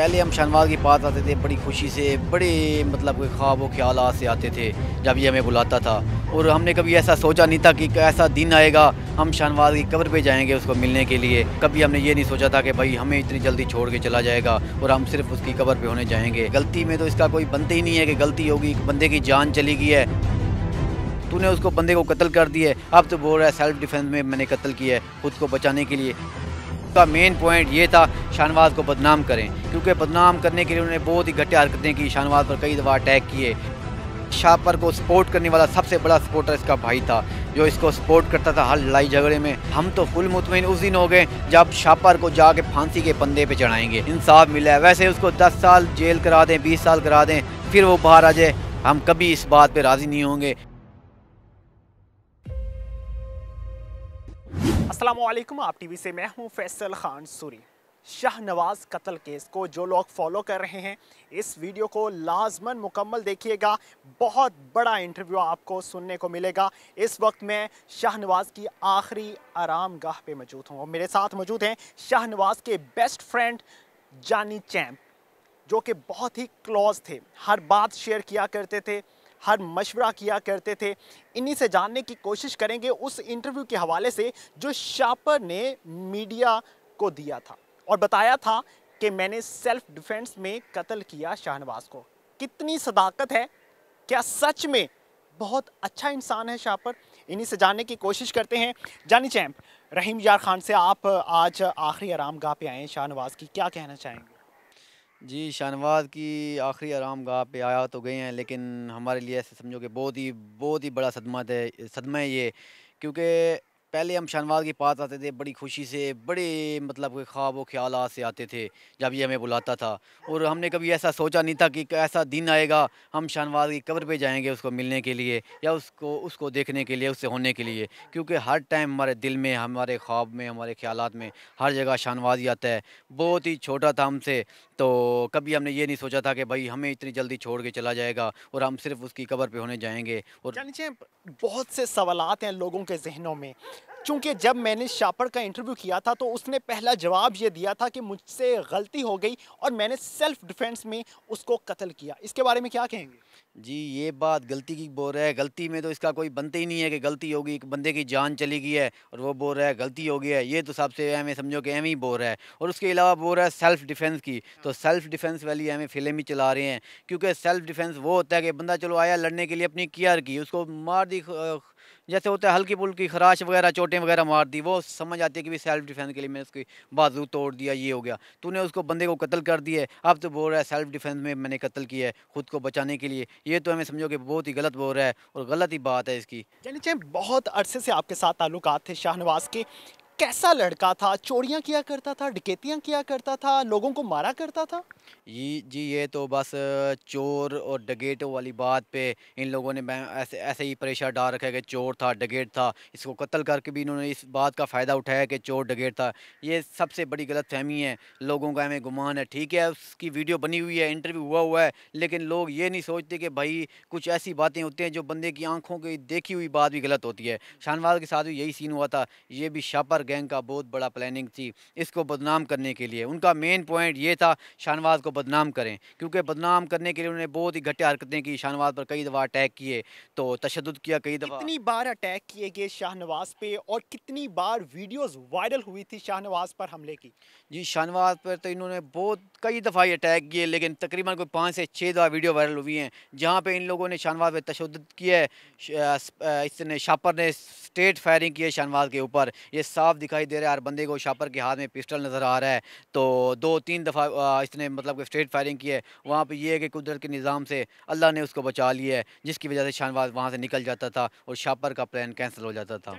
पहले हम शनवार के पास आते थे बड़ी खुशी से बड़े मतलब कोई ख्वाब ख्याल से आते थे जब ये हमें बुलाता था और हमने कभी ऐसा सोचा नहीं था कि ऐसा दिन आएगा हम शनवार की कब्र पे जाएंगे उसको मिलने के लिए कभी हमने ये नहीं सोचा था कि भाई हमें इतनी जल्दी छोड़ के चला जाएगा और हम सिर्फ उसकी कब्र पे होने जाएंगे गलती में तो इसका कोई बनते ही नहीं है कि गलती होगी बंदे की जान चली गई है तूने उसको बंदे को कत्ल कर दिया है अब तो बोल रहा है सेल्फ डिफेंस में मैंने कत्ल किया है खुद को बचाने के लिए का मेन पॉइंट ये था शाहनवाज को बदनाम करें क्योंकि बदनाम करने के लिए उन्होंने बहुत ही घटिया हरकतें की शाहनवाज पर कई दफ़ा अटैक किए शापर को सपोर्ट करने वाला सबसे बड़ा सपोर्टर इसका भाई था जो इसको सपोर्ट करता था हर लड़ाई झगड़े में हम तो फुल मुतमिन उस दिन हो गए जब शापर को जाके फांसी के पंदे पे चढ़ाएंगे इंसाफ मिला है वैसे उसको 10 साल जेल करा दें 20 साल करा दें फिर वो बाहर आ जाए हम कभी इस बात पे राज़ी नहीं होंगे असलम आप वी से मैं हूं फैसल खान सूरी शाहनवाज कत्ल केस को जो लोग फॉलो कर रहे हैं इस वीडियो को लाजमन मुकम्मल देखिएगा बहुत बड़ा इंटरव्यू आपको सुनने को मिलेगा इस वक्त मैं शाहनवाज की आखिरी आराम गाह पर मौजूद हूँ और मेरे साथ मौजूद हैं शाहनवाज के बेस्ट फ्रेंड जानी चैम्प जो कि बहुत ही क्लोज थे हर बात शेयर किया करते थे हर मशवरा किया करते थे इन्हीं से जानने की कोशिश करेंगे उस इंटरव्यू के हवाले से जो शापर ने मीडिया को दिया था और बताया था कि मैंने सेल्फ डिफेंस में कत्ल किया शाहनवाज को कितनी सदाकत है क्या सच में बहुत अच्छा इंसान है शापर इन्हीं से जानने की कोशिश करते हैं जानी चैम्प रहीम यार खान से आप आज आखिरी आराम गाह पे आए हैं शाहनवाज की क्या कहना चाहेंगे जी शाहनवाज की आखिरी आराम गाह पे आया तो गए हैं लेकिन हमारे लिए ऐसे समझो कि बहुत ही बहुत ही बड़ा सदमा है सदमा है ये क्योंकि पहले हम शाहनवाज के पास आते थे बड़ी खुशी से बड़े मतलब ख्वाब व ख्याल से आते थे जब ये हमें बुलाता था और हमने कभी ऐसा सोचा नहीं था कि ऐसा दिन आएगा हम शाहनवाज की कब्र पे जाएंगे उसको मिलने के लिए या उसको उसको देखने के लिए उससे होने के लिए क्योंकि हर टाइम हमारे दिल में हमारे ख्वाब में हमारे ख्याल में हर जगह शाहनवाज आता है बहुत ही छोटा था हमसे तो कभी हमने ये नहीं सोचा था कि भाई हमें इतनी जल्दी छोड़ के चला जाएगा और हम सिर्फ उसकी कब्र पर होने जाएंगे और बहुत से सवाल हैं लोगों के जहनों में चूँकि जब मैंने शापड़ का इंटरव्यू किया था तो उसने पहला जवाब ये दिया था कि मुझसे गलती हो गई और मैंने सेल्फ डिफेंस में उसको कत्ल किया इसके बारे में क्या कहेंगे जी ये बात गलती की बोल रहा है गलती में तो इसका कोई बनते ही नहीं है कि गलती होगी एक बंदे की जान चली गई है और वो बोल रहा है गलती हो गई है ये तो सबसे एम समझो कि एम ही बोल रहा है और उसके अलावा बोल रहा है सेल्फ डिफेंस की हाँ। तो सेल्फ डिफेंस वाली एम फिल्म ही चला रहे हैं क्योंकि सेल्फ डिफेंस वो होता है कि बंदा चलो आया लड़ने के लिए अपनी केयर की उसको मार दी जैसे होता है हल्की पुल्की खराश वगैरह चोटें वगैरह मार दी वो समझ आती है कि भी सेल्फ डिफेंस के लिए मैं उसकी बाजू तोड़ दिया ये हो गया तूने उसको बंदे को कत्ल कर दिया अब तो बोल रहा है सेल्फ डिफेंस में मैंने कत्ल किया है खुद को बचाने के लिए ये तो हमें समझो कि बहुत ही गलत बोल रहा है और गलत ही बात है इसकी यानी चाहे बहुत अरसे से आपके साथ ताल्लुक थे शाहनवाज के कैसा लड़का था चोरियाँ किया करता था डकैतियाँ किया करता था लोगों को मारा करता था ये जी ये तो बस चोर और डगेटों वाली बात पे इन लोगों ने ऐसे ऐसे ही परेशान डाल रखा है कि चोर था डगेट था इसको कत्ल करके भी इन्होंने इस बात का फ़ायदा उठाया कि चोर डगेट था ये सबसे बड़ी गलत फहमी है लोगों का हमें गुमान है ठीक है उसकी वीडियो बनी हुई है इंटरव्यू हुआ हुआ है लेकिन लोग ये नहीं सोचते कि भाई कुछ ऐसी बातें होती हैं जो बंदे की आँखों की देखी हुई बात भी गलत होती है शाहनवाज के साथ भी यही सीन हुआ था ये भी शापर गैंग का बहुत बड़ा प्लानिंग थी इसको बदनाम करने के लिए उनका मेन पॉइंट ये था शाहनवाज को बदनाम करें क्योंकि बदनाम करने के लिए उन्होंने बहुत ही घटिया हरकतें की शाहनवाज पर कई दफ़ा अटैक किए तो तशद किया कई दफ़ा कितनी बार अटैक किए गए शाहनवाज पे और कितनी बार वीडियोस वायरल हुई थी शाहनवाज पर हमले की जी शाहनवाज पर तो इन्होंने बहुत कई दफ़ा ही अटैक किए लेकिन तकरीबन कोई पाँच से छः दफ़ा वीडियो वायरल हुई हैं जहाँ पर इन लोगों ने शाहनवाज पर तशद किया है इसने शापर ने स्ट्रेट फायरिंग की है शाहनवाज के ऊपर ये साफ दिखाई दे रहा है हर बंदे को शापर के हाथ में पिस्टल नज़र आ रहा है तो दो तीन दफ़ा इसने मतलब कि स्ट्रेट फायरिंग की है वहाँ पर यह है कि कुदरत के निज़ाम से अल्लाह ने उसको बचा लिया है जिसकी वजह से शाहनवाज वहाँ से निकल जाता था और शापर का प्लान कैंसिल हो जाता था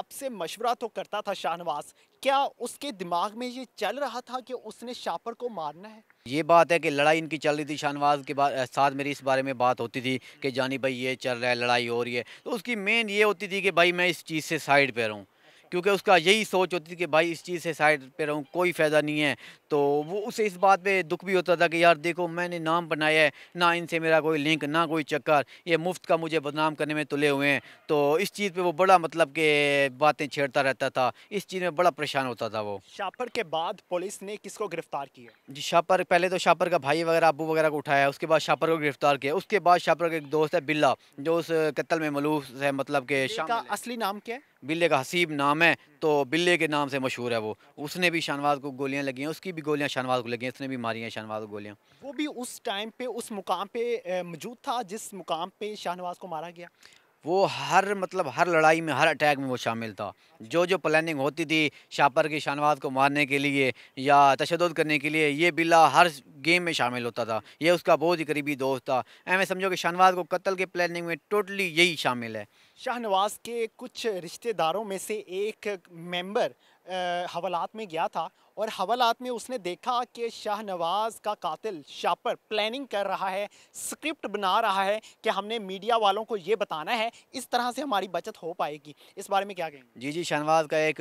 आपसे मशवरा तो करता था शाहनवाज क्या उसके दिमाग में ये चल रहा था कि उसने शापर को मारना है ये बात है कि लड़ाई इनकी चल रही थी शाहनवाज के साथ मेरी इस बारे में बात होती थी कि जानी भाई ये चल रहा है लड़ाई हो रही है तो उसकी मेन ये होती थी कि भाई मैं इस चीज़ से साइड पर रहूँ क्योंकि उसका यही सोच होती थी कि भाई इस चीज़ से साइड पे रहूँ कोई फ़ायदा नहीं है तो वो उसे इस बात पे दुख भी होता था कि यार देखो मैंने नाम बनाया है ना इनसे मेरा कोई लिंक ना कोई चक्कर ये मुफ्त का मुझे बदनाम करने में तुले हुए हैं तो इस चीज़ पर वो बड़ा मतलब के बातें छेड़ता रहता था इस चीज़ में बड़ा परेशान होता था वो शापर के बाद पुलिस ने किसको गिरफ्तार किया जी शापर पहले तो शापर का भाई वगैरह अबू वगैरह को उठाया उसके बाद शापर को गिरफ्तार किया उसके बाद शापर का एक दोस्त है बिल्ला जो उस कत्ल में मलूस है मतलब के असली नाम क्या है बिल्ले का हसीब नाम है तो बिल्ले के नाम से मशहूर है वो उसने भी शाहनवाज को गोलियां लगी हैं उसकी भी गोलियां शाहनवाज को लगी हैं उसने भी मारी हैं शाहनवाज को गोलियां वो भी उस टाइम पे उस मुकाम पे मौजूद था जिस मुकाम पे शाहनवाज को मारा गया वो हर मतलब हर लड़ाई में हर अटैक में वो शामिल था जो जो प्लानिंग होती थी शापर की शाहनवाज को मारने के लिए या तशद करने के लिए ये बिल्ला हर गेम में शामिल होता था ये उसका बहुत ही करीबी दोस्त था ऐसे समझो कि शाहनवाज को कत्ल के प्लानिंग में टोटली यही शामिल है शाहनवाज के कुछ रिश्तेदारों में से एक मेंबर हवालात में गया था और हवालात में उसने देखा कि शाहनवाज का कातिल शापर प्लानिंग कर रहा है स्क्रिप्ट बना रहा है कि हमने मीडिया वालों को ये बताना है इस तरह से हमारी बचत हो पाएगी इस बारे में क्या कहेंगे जी जी शाहनवाज का एक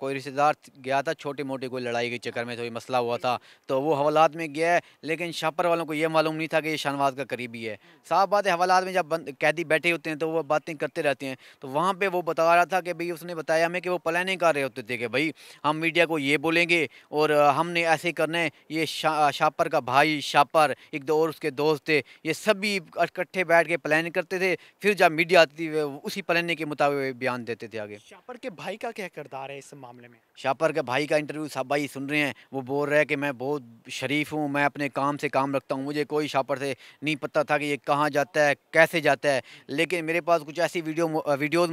कोई रिश्तेदार गया था छोटी मोटी कोई लड़ाई के चक्कर में थोड़ी मसला हुआ था तो वो हवालात में गया है लेकिन शापर वालों को ये मालूम नहीं था कि ये शाहनवाज का करीबी है साफ बात है हवालात में जब कैदी बैठे होते हैं तो वो बातें करते रहते हैं तो वहाँ पर वो बता रहा था कि भाई उसने बताया हमें कि वो प्लानिंग कर रहे होते थे कि भाई हम मीडिया को ये बोलेंगे और हमने ऐसे करने ये शा, शापर का भाई शापर एक दो और उसके दोस्त थे ये सभी इकट्ठे बैठ के प्लान करते थे फिर जब मीडिया आती थी उसी प्लानिंग के मुताबिक बयान देते थे आगे शापर के भाई का क्या किरदार है इस मामले में शापर के भाई का इंटरव्यू सब भाई सुन रहे हैं वो बोल रहे हैं कि मैं बहुत शरीफ हूँ मैं अपने काम से काम रखता हूँ मुझे कोई शापर से नहीं पता था कि ये कहाँ जाता है कैसे जाता है लेकिन मेरे पास कुछ ऐसी वीडियो वीडियोज़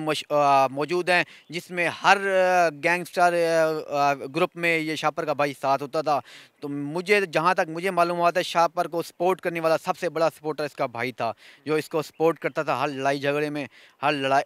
मौजूद हैं जिसमें हर गैंगस्टर ग्रुप में ये शापर शाहपर का भाई साथ होता था तो मुझे जहाँ तक मुझे मालूम हुआ था शाहपर को सपोर्ट करने वाला सबसे बड़ा सपोर्टर इसका भाई था जो इसको सपोर्ट करता था हर लड़ाई झगड़े में हर लड़ाई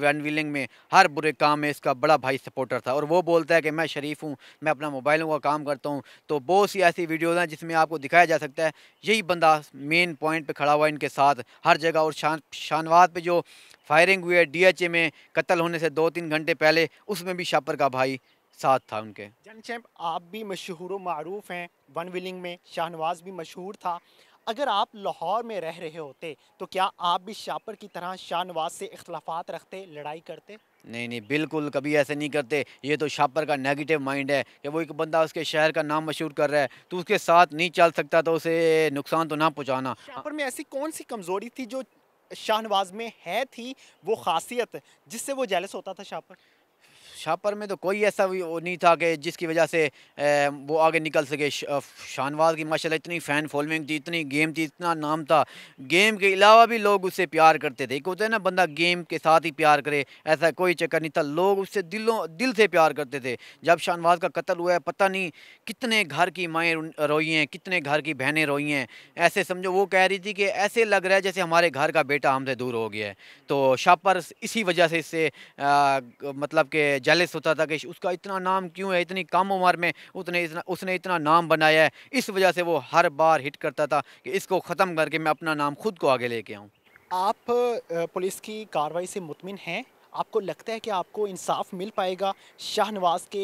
वन व्हीलिंग में हर बुरे काम में इसका बड़ा भाई सपोर्टर था और वो बोलता है कि मैं शरीफ हूँ मैं अपना मोबाइलों का काम करता हूँ तो बहुत सी ऐसी वीडियोज़ हैं जिसमें आपको दिखाया जा सकता है यही बंदा मेन पॉइंट पर खड़ा हुआ इनके साथ हर जगह और शान शानवाद पर जो फायरिंग हुई है डी में कत्ल होने से दो तीन घंटे पहले उसमें भी शापर का भाई साथ था उनके जंग चैम्प आप भी मशहूर मरूफ हैं वन विलिंग में शाहनवाज भी मशहूर था अगर आप लाहौर में रह रहे होते तो क्या आप भी शापर की तरह शाहनवाज से इख्लाफात रखते लड़ाई करते नहीं नहीं बिल्कुल कभी ऐसे नहीं करते ये तो शापर का नेगेटिव माइंड है कि वो एक बंदा उसके शहर का नाम मशहूर कर रहा है तो उसके साथ नहीं चल सकता तो उसे नुकसान तो ना पहुँचाना शापर में ऐसी कौन सी कमज़ोरी थी जो शाहनवाज में है थी वो खासियत जिससे वो जेलस होता था शापर शाहपर में तो कोई ऐसा वो नहीं था कि जिसकी वजह से वो आगे निकल सके शानवाज की माशाल्लाह इतनी फ़ैन फॉलोइंग थी इतनी गेम थी इतना नाम था गेम के अलावा भी लोग उससे प्यार करते थे एक होता है ना बंदा गेम के साथ ही प्यार करे ऐसा कोई चक्कर नहीं था लोग उससे दिलों दिल से प्यार करते थे जब शाहनवाज का कत्ल हुआ है पता नहीं कितने घर की माएँ रोई हैं कितने घर की बहनें रोई हैं ऐसे समझो वो कह रही थी कि ऐसे लग रहा है जैसे हमारे घर का बेटा हमसे दूर हो गया है तो शापर इसी वजह से इससे मतलब के जेलिस होता था कि उसका इतना नाम क्यों है इतनी कम उम्र में उतने इतना उसने इतना नाम बनाया है इस वजह से वो हर बार हिट करता था कि इसको ख़त्म करके मैं अपना नाम खुद को आगे लेके आऊँ आप पुलिस की कार्रवाई से मुतमिन हैं आपको लगता है कि आपको इंसाफ मिल पाएगा शाहनवाज के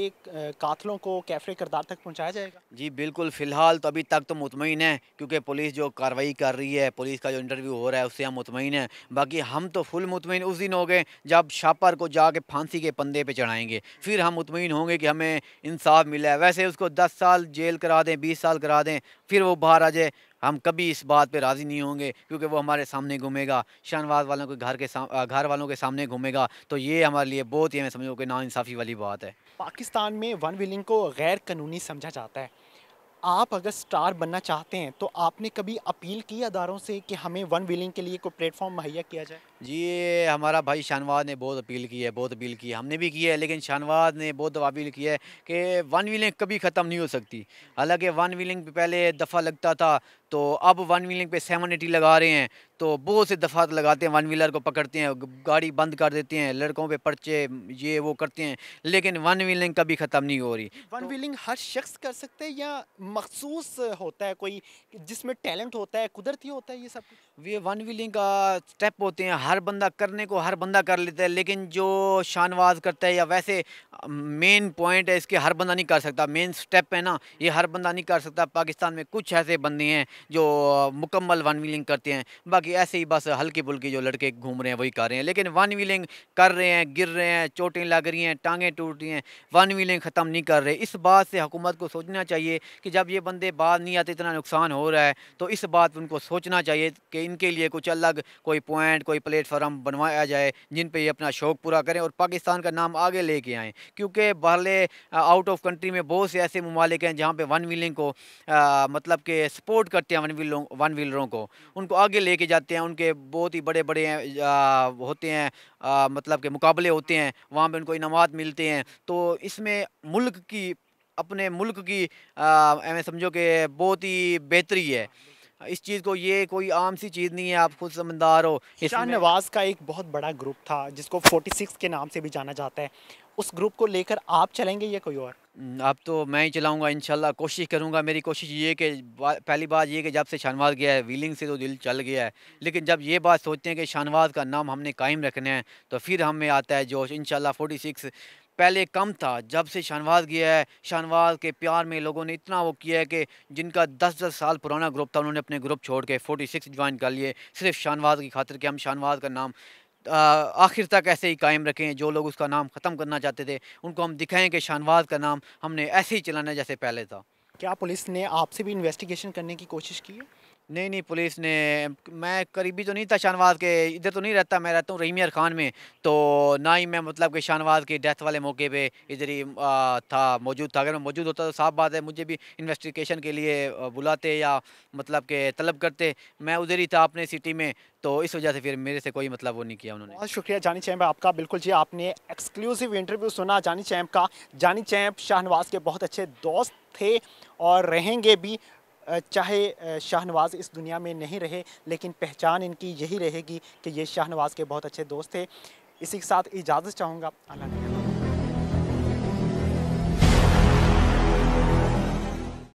कातलों को कैफरे करदार तक पहुँचाया जाएगा जी बिल्कुल फ़िलहाल तो अभी तक तो मुतमिन है क्योंकि पुलिस जो कार्रवाई कर रही है पुलिस का जो इंटरव्यू हो रहा है उससे हम मुतमिन हैं बाकी हम तो फुल मुतमिन उस दिन हो गए जब शापर को जाके फांसी के पंदे पर चढ़ाएँगे फिर हम मुतमिन होंगे कि हमें इंसाफ मिला है वैसे उसको दस साल जेल करा दें बीस साल करा दें फिर वो बाहर आ जाए हम कभी इस बात पे राज़ी नहीं होंगे क्योंकि वो हमारे सामने घूमेगा शाहनवाज वालों के घर के घर वालों के सामने घूमेगा तो ये हमारे लिए बहुत ही मैं समझो कि नाानसाफ़ी वाली बात है पाकिस्तान में वन विलिंग को गैर कानूनी समझा जाता है आप अगर स्टार बनना चाहते हैं तो आपने कभी अपील की अदारों से कि हमें वन व्हीलिंग के लिए कोई प्लेटफॉर्म मुहैया किया जाए जी ये हमारा भाई शाहनवाज ने बहुत अपील की है बहुत अपील की है हमने भी की है लेकिन शाहनवाज ने बहुत अपील की है कि वन व्हीलिंग कभी ख़त्म नहीं हो सकती हालांकि वन व्हीलिंग पे पहले दफ़ा लगता था तो अब वन व्हीलिंग पे सेवन एटी लगा रहे हैं तो बहुत से दफ़ा लगाते हैं वन व्हीलर को पकड़ते हैं गाड़ी बंद कर देते हैं लड़कों पे पर्चे ये वो करते हैं लेकिन वन व्हीलिंग कभी ख़त्म नहीं हो रही वन तो व्हीलिंग हर शख्स कर सकते हैं या मखसूस होता है कोई जिसमें टैलेंट होता है कुदरती होता है ये सब ये वन व्हीलिंग का स्टेप होते हैं हर हर बंदा करने को हर बंदा कर लेता है लेकिन जो शानवाज करता है या वैसे मेन पॉइंट है इसके हर बंदा नहीं कर सकता मेन स्टेप है ना ये हर बंदा नहीं कर सकता पाकिस्तान में कुछ ऐसे बंदे हैं जो मुकम्मल वन व्हीलिंग करते हैं बाकी ऐसे ही बस हल्की पुल्की जो लड़के घूम रहे हैं वही कर रहे हैं लेकिन वन व्हीलिंग कर रहे हैं गिर रहे हैं चोटें लग रही हैं टांगें टूट रही हैं वन व्हीलिंग ख़त्म नहीं कर रहे इस बात से हुकूमत को सोचना चाहिए कि जब ये बंदे बाहर नहीं आते इतना नुकसान हो रहा है तो इस बात उनको सोचना चाहिए कि इनके लिए कुछ अलग कोई पॉइंट कोई प्लेट प्लेटफार्म बनवाया जाए जिन पर ये अपना शौक़ पूरा करें और पाकिस्तान का नाम आगे लेके आएँ क्योंकि बहले आउट ऑफ कंट्री में बहुत से ऐसे ममालिक हैं जहाँ पर वन व्हीलिंग को आ, मतलब के सपोर्ट करते हैं वन व्हीलों वन व्हीलरों को उनको आगे लेके जाते हैं उनके बहुत ही बड़े बड़े होते हैं आ, मतलब के मुकाबले होते हैं वहाँ पर उनको इनामत मिलते हैं तो इसमें मुल्क की अपने मुल्क की आ, समझो कि बहुत ही बेहतरी है इस चीज़ को ये कोई आम सी चीज़ नहीं है आप खुद समझदार हो ईशान नवाज़ का एक बहुत बड़ा ग्रुप था जिसको 46 के नाम से भी जाना जाता है उस ग्रुप को लेकर आप चलेंगे या कोई और अब तो मैं ही चलाऊंगा इन कोशिश करूंगा मेरी कोशिश ये कि पहली बात ये कि जब से शाहनवाज गया है व्हीलिंग से तो दिल चल गया है लेकिन जब ये बात सोचते हैं कि शाहनवाज का नाम हमने कायम रखना है तो फिर हमें आता है जोश इन फोर्टी सिक्स पहले कम था जब से शाहनवाज गया है शाहनवाज के प्यार में लोगों ने इतना वो किया है कि जिनका दस दस साल पुराना ग्रुप था उन्होंने अपने ग्रुप छोड़ के फोर्टी सिक्स ज्वाइन कर लिए सिर्फ शाहनवाज की खातिर कि हम शाहनवाज का नाम आखिर तक ऐसे ही कायम रखें जो लोग उसका नाम ख़त्म करना चाहते थे उनको हम दिखाएं कि शाहनवाज का नाम हमने ऐसे ही चलाना जैसे पहले था क्या पुलिस ने आपसे भी इन्वेस्टिगेशन करने की कोशिश की है नहीं नहीं पुलिस ने मैं करीबी तो नहीं था शाहनवाज के इधर तो नहीं रहता मैं रहता हूँ रहीमियर खान में तो ना ही मैं मतलब कि शाहनवाज के डेथ वाले मौके पे इधर ही था मौजूद था अगर मैं मौजूद होता तो साफ बात है मुझे भी इन्वेस्टिगेशन के लिए बुलाते या मतलब के तलब करते मैं उधर ही था अपने सिटी में तो इस वजह से फिर मेरे से कोई मतलब वो नहीं किया उन्होंने बहुत शुक्रिया जानी चैम्प आपका बिल्कुल जी आपने एक्सक्लूसिव इंटरव्यू सुना जानी चैम्प का जानी चैम्प शाहनवाज के बहुत अच्छे दोस्त थे और रहेंगे भी चाहे शाहनवाज इस दुनिया में नहीं रहे लेकिन पहचान इनकी यही रहेगी कि ये शाहनवाज के बहुत अच्छे दोस्त थे इसी के साथ इजाज़त चाहूँगा अल्लाह